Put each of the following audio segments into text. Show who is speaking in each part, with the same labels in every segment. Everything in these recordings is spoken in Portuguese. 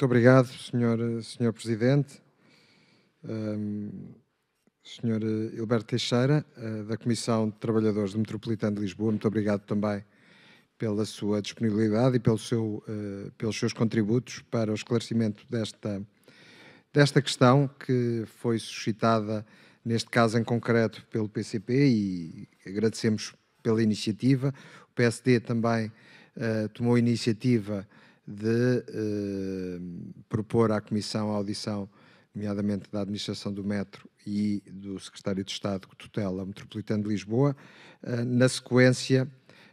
Speaker 1: Muito obrigado, Sr. Senhor Presidente. Um, Sr. Hilberto Teixeira, uh, da Comissão de Trabalhadores do Metropolitano de Lisboa, muito obrigado também pela sua disponibilidade e pelo seu, uh, pelos seus contributos para o esclarecimento desta, desta questão que foi suscitada, neste caso em concreto, pelo PCP e agradecemos pela iniciativa. O PSD também uh, tomou iniciativa de uh, propor à Comissão a audição, nomeadamente da Administração do Metro e do Secretário de Estado que tutela a Metropolitana de Lisboa, uh, na sequência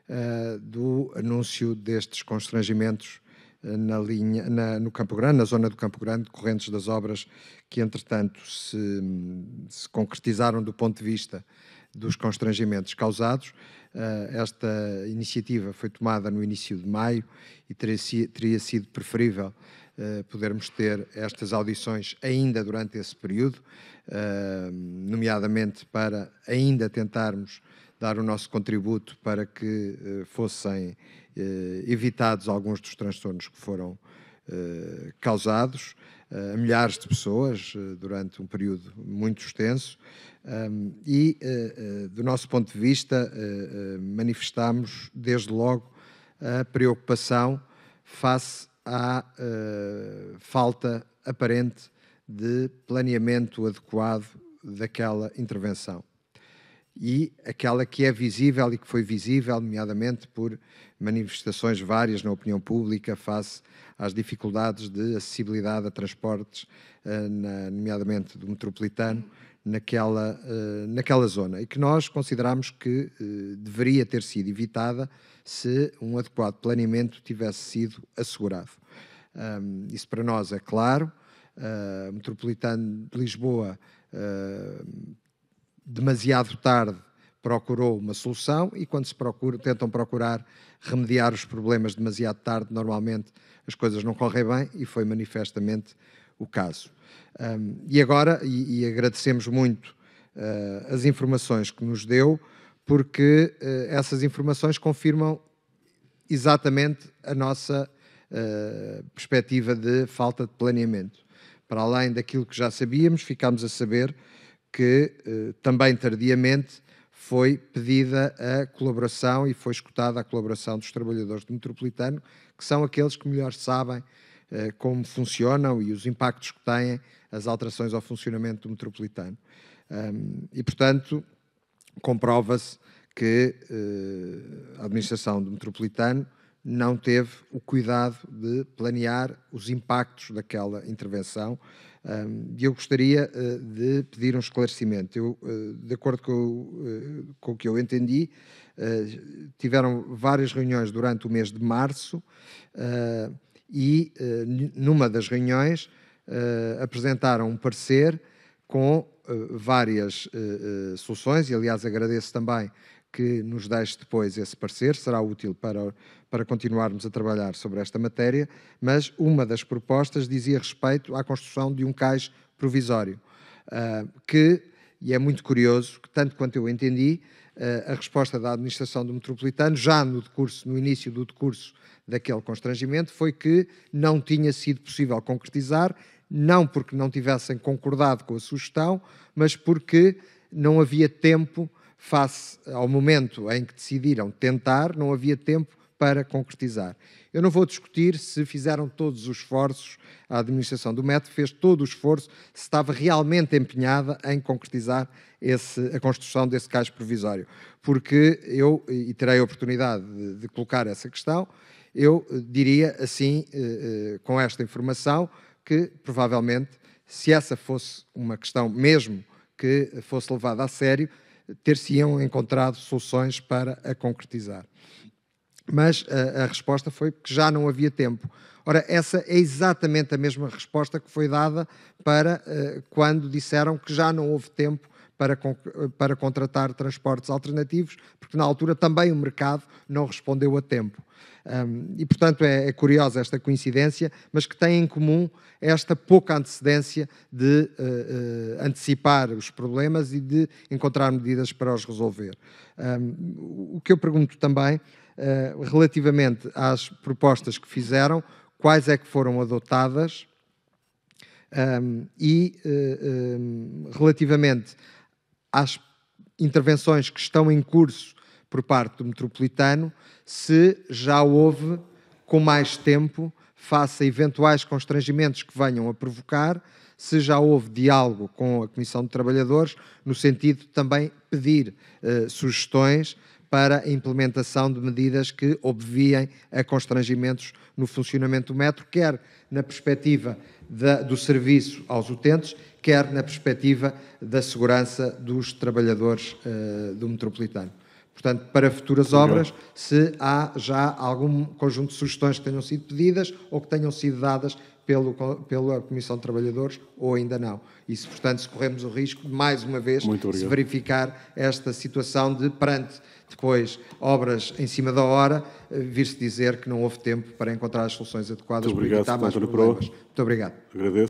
Speaker 1: uh, do anúncio destes constrangimentos na linha, na, no Campo Grande, na zona do Campo Grande, decorrentes das obras que, entretanto, se, se concretizaram do ponto de vista dos constrangimentos causados, eh, esta iniciativa foi tomada no início de maio e teria sido preferível eh, podermos ter estas audições ainda durante esse período, eh, nomeadamente para ainda tentarmos dar o nosso contributo para que fossem evitados alguns dos transtornos que foram causados a eh, milhares de pessoas eh, durante um período muito extenso e, eh, do nosso ponto de vista, manifestamos desde logo a preocupação face à falta aparente de planeamento adequado daquela intervenção e aquela que é visível e que foi visível, nomeadamente por manifestações várias na opinião pública face às dificuldades de acessibilidade a transportes, eh, nomeadamente do metropolitano, naquela, eh, naquela zona e que nós consideramos que eh, deveria ter sido evitada se um adequado planeamento tivesse sido assegurado. Isso para nós é claro. Ah, o metropolitano de Lisboa ah, demasiado tarde procurou uma solução e quando se procura, tentam procurar remediar os problemas demasiado tarde, normalmente as coisas não correm bem e foi manifestamente o caso. Um, e agora, e, e agradecemos muito uh, as informações que nos deu, porque uh, essas informações confirmam exatamente a nossa uh, perspectiva de falta de planeamento. Para além daquilo que já sabíamos, ficámos a saber que eh, também tardiamente foi pedida a colaboração e foi escutada a colaboração dos trabalhadores do metropolitano, que são aqueles que melhor sabem eh, como funcionam e os impactos que têm as alterações ao funcionamento do metropolitano. E, portanto, comprova-se que eh, a administração do metropolitano não teve o cuidado de planear os impactos daquela intervenção. E eu gostaria eh, de pedir um esclarecimento. Eu, eh, de acordo com, eh, com o que eu entendi, tiveram várias reuniões durante o mês de março e, numa das reuniões, apresentaram um parecer com várias soluções, e aliás agradeço também que nos deixe depois esse parecer, será útil para, para continuarmos a trabalhar sobre esta matéria, mas uma das propostas dizia respeito à construção de um cais provisório, uh, que, e é muito curioso, que tanto quanto eu entendi, uh, a resposta da administração do metropolitano, já no, decurso, no início do decurso daquele constrangimento, foi que não tinha sido possível concretizar, não porque não tivessem concordado com a sugestão, mas porque não havia tempo face ao momento em que decidiram tentar, não havia tempo para concretizar. Eu não vou discutir se fizeram todos os esforços, a administração do MET fez todo o esforço, se estava realmente empenhada em concretizar esse, a construção desse caixa provisório, porque eu, e terei a oportunidade de, de colocar essa questão, eu diria assim, eh, eh, com esta informação, que provavelmente, se essa fosse uma questão mesmo que fosse levada a sério, ter-se-iam encontrado soluções para a concretizar. Mas a, eh, a resposta foi que já não havia tempo. Ora, essa é exatamente a mesma resposta que foi dada para eh, quando disseram que já não houve tempo para, eh, para contratar transportes alternativos, porque na altura também o mercado não respondeu a tempo. Um, e, portanto, é, é, curiosa esta coincidência, mas que tem em comum esta pouca antecedência de uh, uh, antecipar os problemas e de encontrar medidas para os resolver. Um, o que eu pergunto também, uh, relativamente às propostas que fizeram, quais é que foram adotadas um, e, relativamente às intervenções que estão em curso por parte do metropolitano se já houve, com mais tempo, face a eventuais constrangimentos que venham a provocar, se já houve diálogo com a Comissão de Trabalhadores, no sentido de também pedir eh, sugestões para a implementação de medidas que obviem a constrangimentos no funcionamento do metro, quer na perspectiva da, do serviço aos utentes, quer na perspectiva da segurança dos trabalhadores eh, do metropolitano. Portanto, para futuras Senhor. obras, se há já algum conjunto de sugestões que tenham sido pedidas ou que tenham sido dadas pelo, pela Comissão de Trabalhadores ou ainda não. Isso, portanto, se corremos o risco, mais uma vez, se verificar esta situação de perante depois obras em cima da hora, eh, vir-se dizer que não houve tempo para encontrar as soluções adequadas Muito obrigado, para evitar mais problemas. Pro. Muito obrigado. Agradeço.